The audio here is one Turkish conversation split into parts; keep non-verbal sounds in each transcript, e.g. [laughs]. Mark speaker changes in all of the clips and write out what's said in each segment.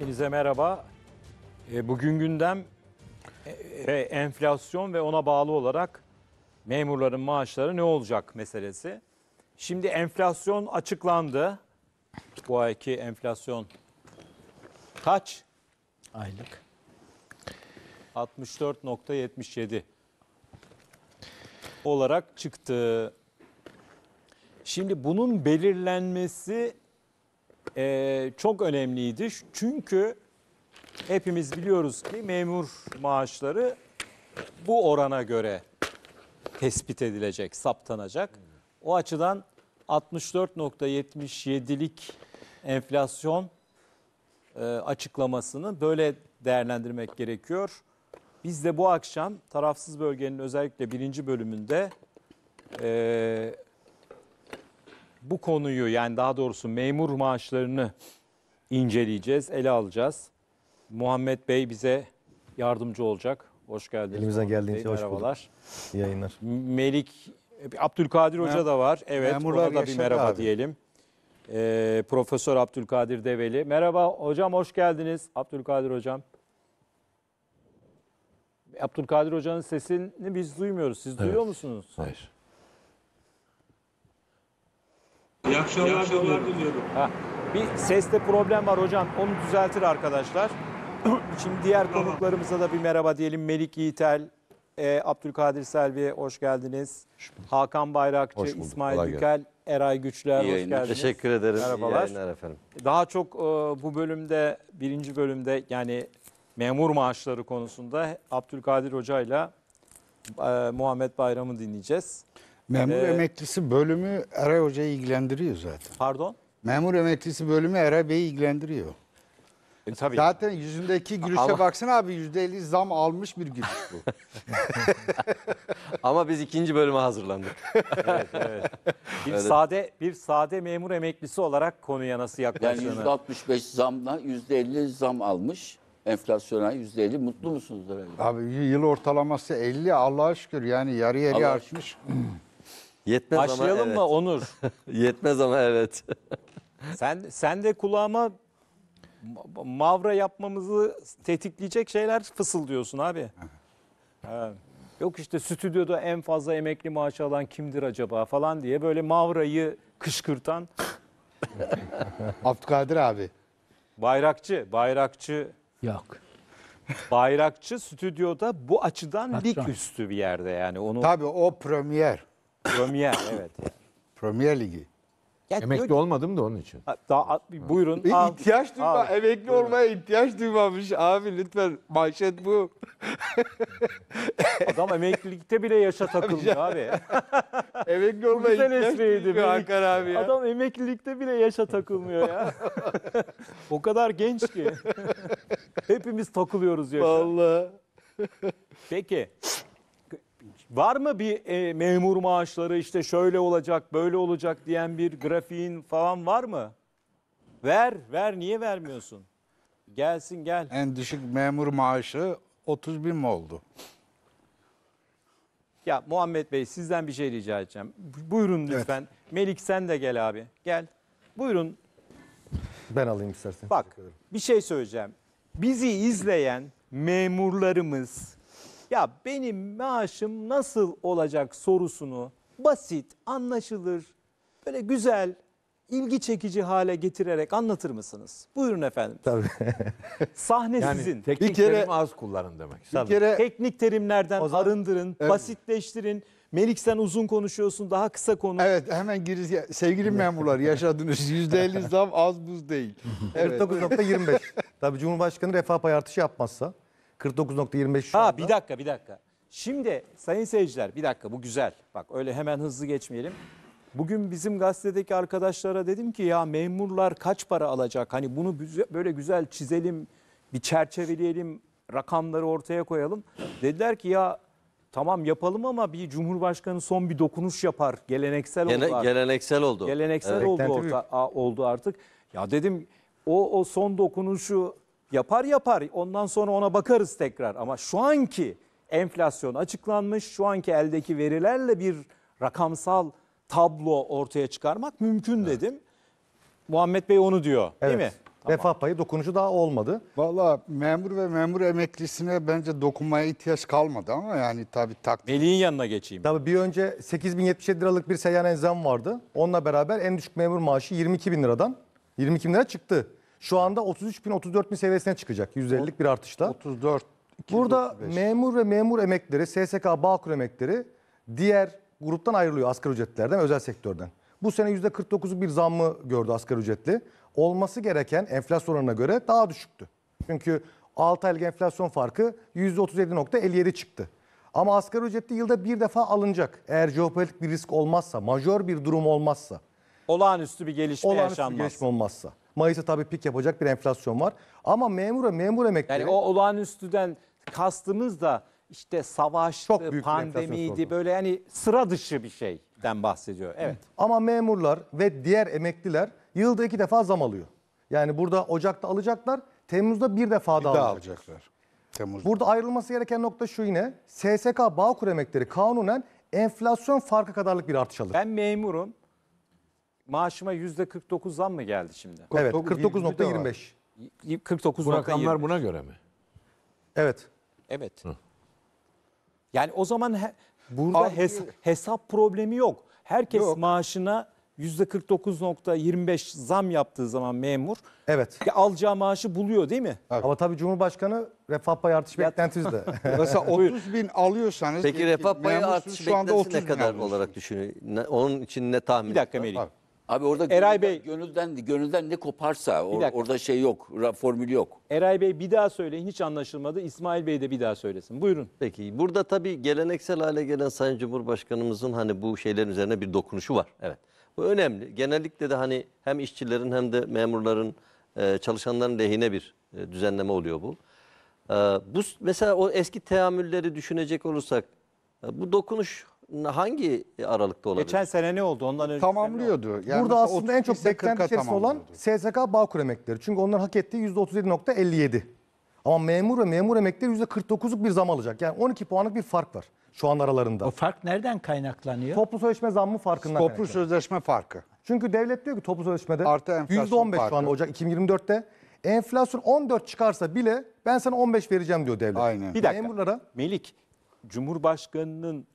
Speaker 1: Hepinize merhaba. Ee, bugün gündem ve e, enflasyon ve ona bağlı olarak memurların maaşları ne olacak meselesi. Şimdi enflasyon açıklandı. Bu ayki enflasyon kaç? Aylık. 64.77 olarak çıktı. Şimdi bunun belirlenmesi e, çok önemliydi. Çünkü hepimiz biliyoruz ki memur maaşları bu orana göre tespit edilecek, saptanacak. O açıdan 64.77'lik enflasyon e, açıklamasını böyle değerlendirmek gerekiyor. Biz de bu akşam tarafsız bölgenin özellikle birinci bölümünde e, bu konuyu yani daha doğrusu memur maaşlarını inceleyeceğiz, ele alacağız. Muhammed Bey bize yardımcı olacak. Hoş geldiniz. Elimizden geldiğince hoş merhabalar. bulduk. yayınlar. Melik, e, Abdülkadir Hoca Mem da var. Evet, Memurlar ona da bir merhaba abi. diyelim. Ee, Profesör Abdülkadir Develi. Merhaba hocam, hoş geldiniz. Abdülkadir Hocam. Abdülkadir Hoca'nın sesini biz duymuyoruz. Siz duyuyor musunuz? Hayır. İyi akşamlar, İyi akşamlar diliyorum. Ha. Bir seste problem var hocam. Onu düzeltir arkadaşlar. [clears throat] Şimdi diğer tamam. konuklarımıza da bir merhaba diyelim. Melik Yiğitel, e, Abdülkadir Selvi hoş geldiniz. Hakan Bayrakçı, hoş İsmail Dükel, Eray Güçler İyi hoş yayınlar. geldiniz. Teşekkür ederim. Merhabalar. İyi efendim. Daha çok e, bu bölümde, birinci bölümde yani memur maaşları konusunda Abdülkadir Hoca ile Muhammed Bayram'ı dinleyeceğiz.
Speaker 2: Memur ee, emeklisi bölümü Eray Hoca'yı ilgilendiriyor zaten. Pardon? Memur emeklisi bölümü Eray Bey'i ilgilendiriyor. E, tabii. Zaten yüzündeki gülüşe Ama... baksana abi %50 zam almış bir gülüş bu. [laughs]
Speaker 1: Ama biz ikinci bölüme hazırlandık. [laughs] evet, evet.
Speaker 2: Bir evet. sade
Speaker 1: bir sade memur emeklisi olarak konuya nasıl yaklaştığını. Yani yüzde altmış %65 zamla %50 zam almış enflasyona yüzde elli mutlu musunuz herhalde?
Speaker 2: Abi yıl ortalaması elli, Allah'a şükür yani yarı yarı Allah artmış. [clears throat] Yetmez Başlayalım ama evet. mı
Speaker 1: Onur? [laughs] Yetmez ama evet. [laughs] sen sen de kulağıma mavra yapmamızı tetikleyecek şeyler fısıldıyorsun abi. [laughs] Yok işte stüdyoda en fazla emekli maaşı alan kimdir acaba falan diye böyle mavrayı kışkırtan.
Speaker 2: Abdülkadir abi.
Speaker 1: Bayrakçı, bayrakçı. Yok. Bayrakçı stüdyoda bu açıdan
Speaker 2: Patron. üstü bir yerde yani. Onu... Tabii o premier. Premier evet. Premier Ligi. Ya Emekli diyor, olmadım da onun için. Daha, a, buyurun. Bir al, ihtiyaç duyma. Al, emekli buyurun. olmaya ihtiyaç duymamış. Abi lütfen manşet bu. [laughs] Adam emeklilikte bile yaşa takılmıyor abi. [laughs] emekli olmaya ihtiyaç duymuyor Hakan abi ya. Adam
Speaker 1: emeklilikte bile yaşa takılmıyor ya. [laughs] o kadar genç ki. Hepimiz takılıyoruz yaşa. Vallahi. Peki. Var mı bir e, memur maaşları işte şöyle olacak, böyle olacak diyen bir grafiğin falan var mı? Ver, ver niye vermiyorsun? Gelsin gel. En düşük memur maaşı 30 bin mi oldu? Ya Muhammed Bey sizden bir şey rica edeceğim. Buyurun lütfen. Melik sen de gel abi. Gel. Buyurun
Speaker 3: Ben alayım istersen. Bak
Speaker 1: bir şey söyleyeceğim. Bizi izleyen memurlarımız, ya benim maaşım nasıl olacak sorusunu basit, anlaşılır, böyle güzel, ilgi çekici hale getirerek anlatır mısınız? Buyurun efendim. Tabii. [laughs] Sahne Yani sizin. teknik terim az kullanın demek. Bir kere Teknik terimlerden arındırın, basitleştirin. Melik sen uzun konuşuyorsun, daha kısa konuş. evet hemen giriz. Sevgili memurlar yaşadınız %50 zam az buz değil. [laughs] Evet. 49.25.
Speaker 3: [laughs] Tabii Cumhurbaşkanı refah payı artışı yapmazsa 49.25 şu Ha anda. bir dakika
Speaker 1: bir dakika. Şimdi sayın seyirciler bir dakika bu güzel. Bak öyle hemen hızlı geçmeyelim. Bugün bizim gazetedeki arkadaşlara dedim ki ya memurlar kaç para alacak? Hani bunu böyle güzel çizelim, bir çerçeveleyelim, rakamları ortaya koyalım. Dediler ki ya tamam yapalım ama bir cumhurbaşkanı son bir dokunuş yapar. Geleneksel Gene- olarak geleneksel oldu. geleneksel oldu Beklenti orta, a- oldu artık. Ya dedim o o son dokunuşu Yapar yapar ondan sonra ona bakarız tekrar ama şu anki enflasyon açıklanmış, şu anki eldeki verilerle bir rakamsal tablo ortaya
Speaker 2: çıkarmak mümkün evet. dedim. Muhammed Bey onu diyor evet. değil mi? Tamam. Refah payı dokunuşu daha olmadı. Valla memur ve memur emeklisine bence dokunmaya ihtiyaç kalmadı ama yani tabii
Speaker 3: tak. Meli'nin yanına geçeyim. Tabii bir önce 8077 liralık bir
Speaker 2: seyyan enzam vardı.
Speaker 3: Onunla beraber en düşük memur maaşı 22 bin liradan 22 bin lira çıktı. Şu anda 33 bin 34 bin seviyesine çıkacak. %50'lik bir artışta. 34 Burada 35. memur ve memur emekleri, SSK, Bağkur emekleri diğer gruptan ayrılıyor asgari ücretlerden, özel sektörden. Bu sene %49'u bir zammı gördü asgari ücretli. Olması gereken enflasyon oranına göre daha düşüktü. Çünkü 6 aylık enflasyon farkı %37.57 çıktı. Ama asgari ücretli yılda bir defa alınacak. Eğer jeopolitik bir risk olmazsa, majör bir durum
Speaker 1: olmazsa. Olağanüstü bir gelişme olağanüstü yaşanmaz. Olağanüstü gelişme
Speaker 3: olmazsa. Mayıs'ta tabii pik yapacak bir enflasyon var.
Speaker 1: Ama memura memur emekleri... Yani o olağanüstüden kastımız da işte savaş, Çok büyük pandemiydi böyle yani sıra dışı bir şeyden bahsediyor. Evet.
Speaker 3: Ama memurlar ve diğer emekliler yılda iki defa zam alıyor. Yani burada Ocak'ta alacaklar, Temmuz'da bir defa daha, daha
Speaker 2: alacaklar. Temmuz.
Speaker 3: Burada ayrılması gereken nokta şu yine. SSK Bağkur emekleri kanunen enflasyon farkı kadarlık bir artış alır.
Speaker 1: Ben memurum maaşıma yüzde %49 zam mı geldi şimdi? Evet 49.25. 49 Bu rakamlar buna göre mi? Evet. Evet. Hı. Yani o zaman he, burada Abi, hes, hesap problemi yok. Herkes yok. maaşına %49.25 zam yaptığı zaman memur evet. alacağı maaşı buluyor değil mi? Evet. Ama tabii Cumhurbaşkanı refah payı artış beklentisi de. [laughs] Mesela 30 bin
Speaker 2: alıyorsanız. Peki refah payı artış beklentisi ne kadar
Speaker 1: olarak düşünün? Onun için ne tahmin? Bir dakika Melih. Abi orada Eray gönülden, Bey gönülden gönülden ne koparsa or, orada şey yok, formül yok. Eray Bey bir daha söyleyin hiç anlaşılmadı. İsmail Bey de bir daha söylesin. Buyurun. Peki burada tabii geleneksel hale gelen Sayın Cumhurbaşkanımızın hani bu şeylerin üzerine bir dokunuşu var. Evet. Bu önemli. Genellikle de hani hem işçilerin hem de memurların e, çalışanların lehine bir e, düzenleme oluyor bu. E, bu mesela o eski teamülleri düşünecek olursak bu dokunuş hangi aralıkta olabilir? Geçen sene ne oldu? Ondan önce tamamlıyordu.
Speaker 2: Yani Burada aslında en çok beklenen içerisinde olan
Speaker 3: SSK Bağkur emekleri. Çünkü onların hak ettiği %37.57. Ama memur ve memur emekleri %49'luk bir zam alacak. Yani 12 puanlık bir fark var şu an aralarında. O fark nereden kaynaklanıyor? Toplu sözleşme zammı farkından Toplu sözleşme farkı. Çünkü devlet diyor ki toplu sözleşmede Artı enflasyon %15 farkı. şu anda Ocak 2024'te. Enflasyon 14 çıkarsa bile ben sana 15 vereceğim diyor devlet. Aynen. Bir dakika.
Speaker 1: Memurlara Melik, Cumhurbaşkanı'nın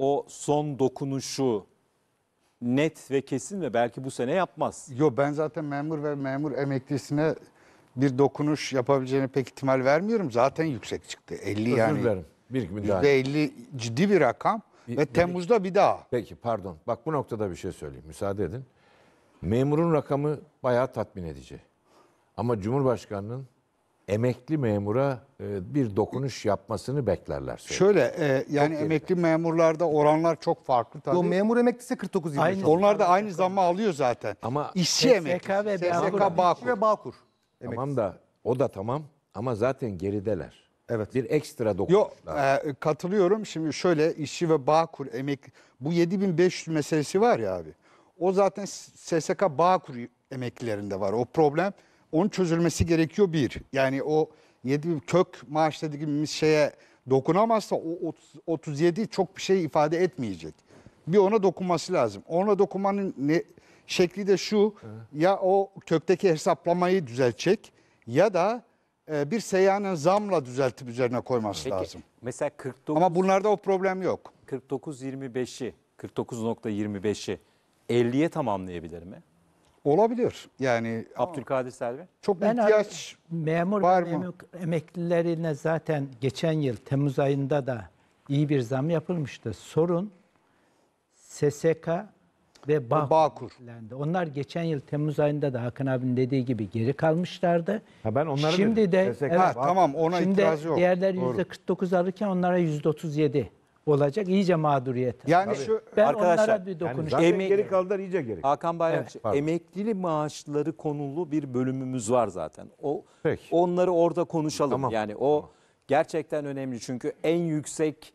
Speaker 1: o son dokunuşu
Speaker 2: net ve kesin ve belki bu sene yapmaz. Yo ben zaten memur ve memur emeklisine bir dokunuş yapabileceğine pek ihtimal vermiyorum. Zaten yüksek çıktı. 50 Özür yani. dilerim. Bir iki %50 ciddi bir rakam Bir- ve bir- Temmuz'da bir daha. Peki pardon. Bak bu noktada bir şey söyleyeyim. Müsaade edin. Memurun rakamı bayağı tatmin edici. Ama Cumhurbaşkanının emekli memura e, bir dokunuş yapmasını beklerler. Söyle. Şöyle e, yani çok emekli geride. memurlarda oranlar çok farklı tabii. Yo, memur emeklisi 49 yıl. Onlar da aynı zammı alıyor zaten. Ama İşçi emekli. ve SSK Bağkur. Ve Bağkur. Tamam da o da tamam ama zaten gerideler. Evet. Bir ekstra dokunuş. Yok e, katılıyorum. Şimdi şöyle işçi ve Bağkur emekli. Bu 7500 meselesi var ya abi. O zaten SSK Bağkur emeklilerinde var. O problem onun çözülmesi gerekiyor bir. Yani o 7 kök maaş dediğimiz şeye dokunamazsa o 30, 37 çok bir şey ifade etmeyecek. Bir ona dokunması lazım. Ona dokunmanın ne, şekli de şu ya o kökteki hesaplamayı düzeltecek ya da e, bir seyyanen zamla düzeltip üzerine koyması Peki, lazım.
Speaker 1: Mesela 49
Speaker 2: Ama bunlarda o problem yok. 49.25'i 49.25'i
Speaker 1: 50'ye tamamlayabilir mi? Olabilir. Yani Abdülkadir Selvi. çok Ben ihtiyaç abi, memur var mı? emeklilerine zaten geçen yıl Temmuz ayında da iyi bir zam yapılmıştı. Sorun SSK ve Bağkur. Bağkur. Onlar geçen yıl Temmuz ayında da Hakan abinin dediği gibi geri kalmışlardı. Ha, ben onları Şimdi dedim. de SSK, Ha, tamam, ona şimdi itiraz yok. diğerleri Doğru. %49 alırken onlara %37 olacak. iyice mağduriyet. Yani Tabii. şu ben arkadaşlar, onlara bir dokunuş. Yani emek, geri kaldılar iyice geri. Hakan Bayrakçı evet, emekli maaşları konulu bir bölümümüz var zaten. O Peki. onları orada konuşalım. Tamam. Yani o tamam. gerçekten önemli çünkü en yüksek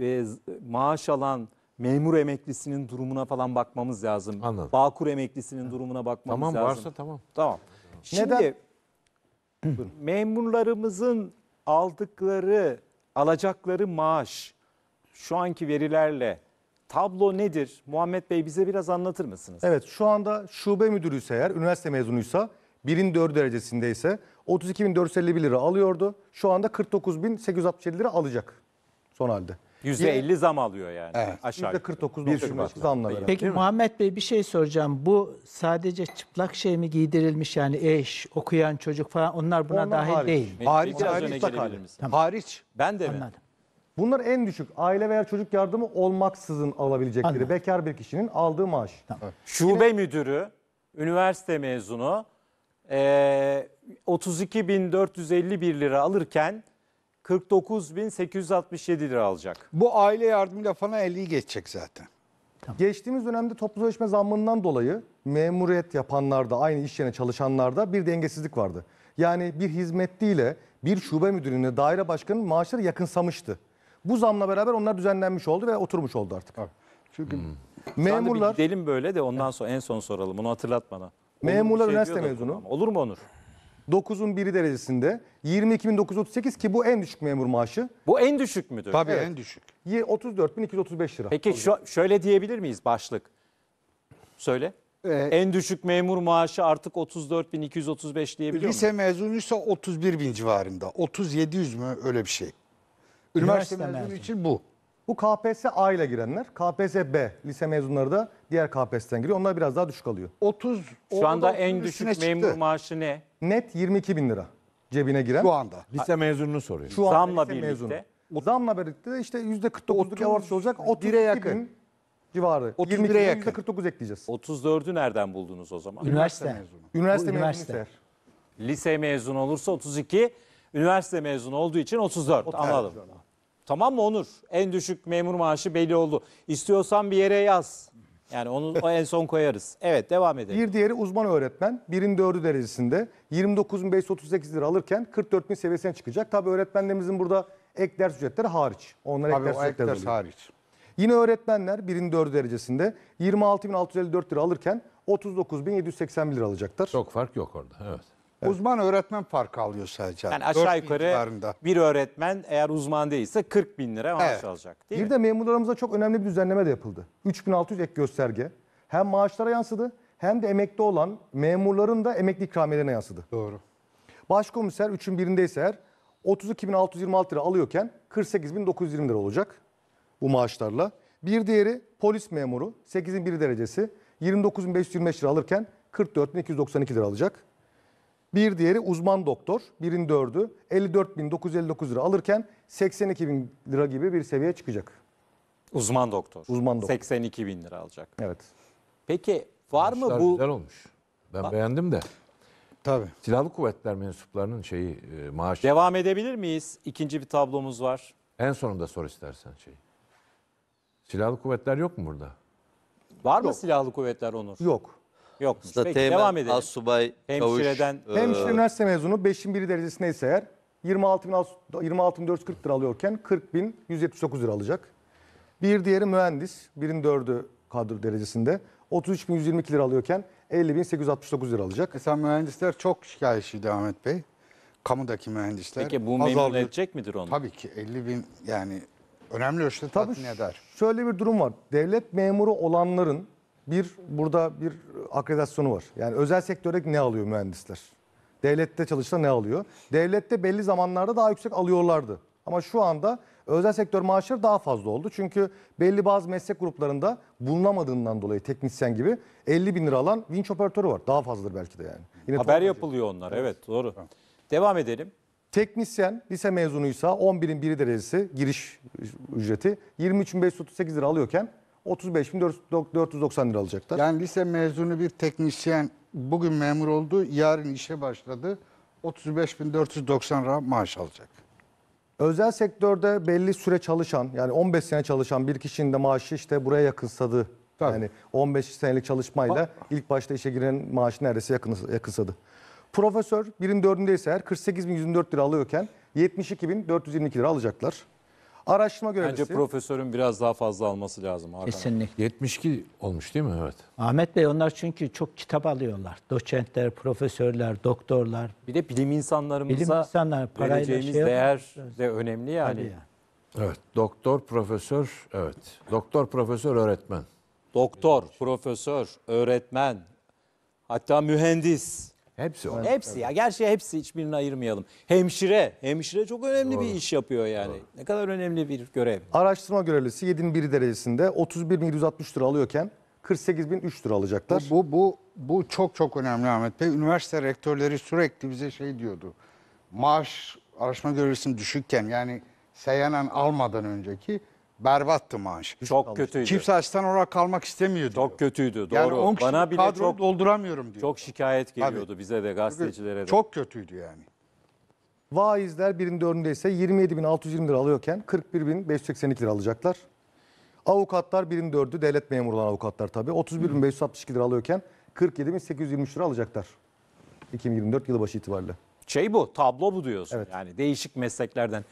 Speaker 1: e, maaş alan memur emeklisinin durumuna falan bakmamız lazım. Anladım. Bağkur emeklisinin Hı. durumuna bakmamız tamam, lazım. Tamam varsa tamam. Tamam. Şimdi memurlarımızın aldıkları, alacakları maaş şu anki verilerle tablo nedir? Muhammed Bey bize biraz anlatır mısınız?
Speaker 3: Evet şu anda şube müdürü eğer üniversite mezunuysa birin 4 derecesindeyse ise 32.451 lira alıyordu. Şu anda 49.867 lira alacak
Speaker 1: son halde. %50 zam alıyor yani Evet. aşağı yukarı. %49.5 zamla beraber. Peki Muhammed Bey bir şey soracağım. Bu sadece çıplak şey mi giydirilmiş yani eş, okuyan çocuk falan onlar buna Onlar dahil hariç. değil. mi? Hariç Biraz önce hariç hariç. misin? Hariç. Ben de mi?
Speaker 3: Bunlar en düşük aile veya çocuk yardımı olmaksızın alabilecekleri Anladım. bekar bir kişinin aldığı maaş. Tamam.
Speaker 1: Şube Yine... müdürü, üniversite mezunu e, 32.451 lira alırken 49.867 lira alacak. Bu aile yardımı lafına 50'yi geçecek zaten. Tamam. Geçtiğimiz dönemde
Speaker 3: toplu sözleşme zammından dolayı memuriyet yapanlarda, aynı iş yerine çalışanlarda bir dengesizlik vardı. Yani bir hizmetliyle bir şube müdürüne daire başkanının maaşları yakınsamıştı. Bu zamla beraber onlar düzenlenmiş oldu ve oturmuş oldu artık. Çünkü hmm.
Speaker 1: memurlar... Gidelim böyle de ondan sonra en son soralım. Bunu hatırlat bana. Memurlar şey üniversite mezunu. Olur mu Onur?
Speaker 3: 9'un 1 derecesinde 22.938 ki bu en düşük memur maaşı. Bu
Speaker 1: en düşük müdür? Tabii evet. en düşük.
Speaker 3: 34.235 lira. Peki şu,
Speaker 1: şöyle diyebilir miyiz başlık? Söyle. Ee, en düşük memur maaşı artık 34.235 diyebiliyor Lise
Speaker 2: mezunuysa 31 bin civarında. 3700 mü öyle bir şey. Üniversite, üniversite mezunu
Speaker 3: için bu. Bu KPSS A ile girenler, KPSS B lise mezunları da diğer KPSS'ten giriyor. Onlar biraz daha düşük alıyor. 30 Şu anda en düşük memur
Speaker 1: maaşı ne?
Speaker 3: Net 22 bin lira cebine giren. Şu anda. Lise mezununu soruyor. Şu anda Zamla lise birlikte. mezunu. Zamla birlikte de işte %49'luk artış olacak. 32 yakın. bin civarı. 30 bire yakın.
Speaker 1: %49 ekleyeceğiz. 34'ü nereden buldunuz o zaman? Üniversite mezunu. Üniversite, üniversite. mezunu. Üniversite Lise mezunu olursa 32, Üniversite mezunu olduğu için 34. O anladım. Tamam mı Onur? En düşük memur maaşı belli oldu. İstiyorsan bir yere yaz. Yani onu en son koyarız. Evet devam edelim.
Speaker 3: Bir diğeri uzman öğretmen. Birin dördü derecesinde 29.538 lira alırken 44.000 seviyesine çıkacak. Tabii öğretmenlerimizin burada ek ders ücretleri hariç. Onlar Tabii ek ders, ek ders hariç. Yine öğretmenler birin dördü derecesinde 26.654 lira alırken 39.781 lira alacaklar. Çok fark yok orada. Evet. Evet.
Speaker 1: Uzman öğretmen farkı alıyor sadece. Yani aşağı yukarı bir öğretmen eğer uzman değilse 40 bin lira maaş evet. alacak. Değil
Speaker 3: bir mi? de memurlarımıza çok önemli bir düzenleme de yapıldı. 3600 ek gösterge hem maaşlara yansıdı hem de emekli olan memurların da emekli ikramiyelerine yansıdı. Doğru. Başkomiser 3'ün birindeyse eğer 32.626 lira alıyorken 48.920 lira olacak bu maaşlarla. Bir diğeri polis memuru 8'in 1 derecesi 29.525 lira alırken 44.292 lira alacak. Bir diğeri uzman doktor. Birin dördü 54.959 lira alırken 82.000 lira gibi bir seviye çıkacak.
Speaker 1: Uzman doktor. Uzman doktor. 82.000 lira alacak. Evet. Peki var mı bu Güzel olmuş. Ben beğendim de. Tabii. Silahlı kuvvetler mensuplarının şeyi e, maaşı. devam edebilir miyiz? İkinci bir tablomuz var. En sonunda sor istersen şeyi. Silahlı kuvvetler yok mu burada? Var mı silahlı kuvvetler Onur? Yok. Yokmuş. Peki Teğmen, devam edelim. Assubay Kavuş. Hemşireden- e, Hemşire
Speaker 3: üniversite mezunu 5'in 1'i derecesindeyse eğer 26.440 lira alıyorken 40.179 lira alacak. Bir diğeri mühendis 1'in 4'ü kadro derecesinde
Speaker 2: 33.122 lira alıyorken 50.869 lira alacak. E sen mühendisler çok şikayetçiydi Ahmet Bey. Kamudaki mühendisler. Peki bu memnun azaldı. edecek midir onu? Tabii ki 50 bin yani önemli ölçüde Tabii tatmin ş- eder.
Speaker 3: şöyle bir durum var. Devlet memuru olanların bir burada bir akreditasyonu var. Yani özel sektörde ne alıyor mühendisler? Devlette çalışsa ne alıyor? Devlette belli zamanlarda daha yüksek alıyorlardı. Ama şu anda özel sektör maaşları daha fazla oldu. Çünkü belli bazı meslek gruplarında bulunamadığından dolayı teknisyen gibi 50 bin lira alan vinç operatörü var. Daha fazladır belki de yani.
Speaker 1: Yine Haber yapılıyor onlar. Evet, doğru. Tamam. Devam edelim.
Speaker 3: Teknisyen lise mezunuysa 11'in biri derecesi giriş
Speaker 2: ücreti 23.538 lira alıyorken 35.490 lira alacaklar. Yani lise mezunu bir teknisyen bugün memur oldu, yarın işe başladı. 35.490 lira maaş alacak. Özel sektörde belli
Speaker 3: süre çalışan yani 15 sene çalışan bir kişinin de maaşı işte buraya yakınsadı. Tabii. Yani 15 senelik çalışmayla Bak. ilk başta işe giren maaşı neredeyse yakınsadı. Profesör birin dördünde ise eğer 48.104 lira alıyorken 72.422 lira alacaklar.
Speaker 1: Araştırma görevlisi. Bence profesörün biraz daha fazla alması lazım. Hakan. Kesinlikle. 72 olmuş değil mi? Evet. Ahmet Bey onlar çünkü çok kitap alıyorlar. Doçentler, profesörler, doktorlar. Bir de bilim insanlarımıza bilim insanlar, parayla şey vereceğimiz şey değer de önemli yani. yani. Evet. Doktor, profesör, evet. Doktor, profesör, öğretmen. Doktor, profesör, öğretmen, hatta mühendis. Hepsi o. Hepsi ya. Gerçi hepsi hiçbirini ayırmayalım. Hemşire. Hemşire çok önemli Doğru. bir iş yapıyor yani. Ne kadar önemli bir görev.
Speaker 3: Araştırma görevlisi 7'nin 1 derecesinde 31.163 lira alıyorken
Speaker 2: 48.003 lira alacaklar. Bu, bu, bu, bu çok çok önemli Ahmet Bey. Üniversite rektörleri sürekli bize şey diyordu. Maaş araştırma görevlisinin düşükken yani seyyanen almadan önceki berbattı maaş. Çok kalmış. kötüydü. Kimse asistan olarak kalmak istemiyor diyor. Çok kötüydü doğru. Yani 10 kişi Bana bile kadro çok, dolduramıyorum diyor. Çok şikayet geliyordu Tabii. bize de gazetecilere de. Çok kötüydü yani.
Speaker 3: Vaizler birinin dördünde ise 27.620 lira alıyorken 41.582 lira alacaklar. Avukatlar birin dördü devlet memuru olan avukatlar tabii. 31.562 lira alıyorken 47.823 lira alacaklar. 2024 yılbaşı itibariyle.
Speaker 1: Şey bu tablo bu diyorsun evet. yani değişik mesleklerden.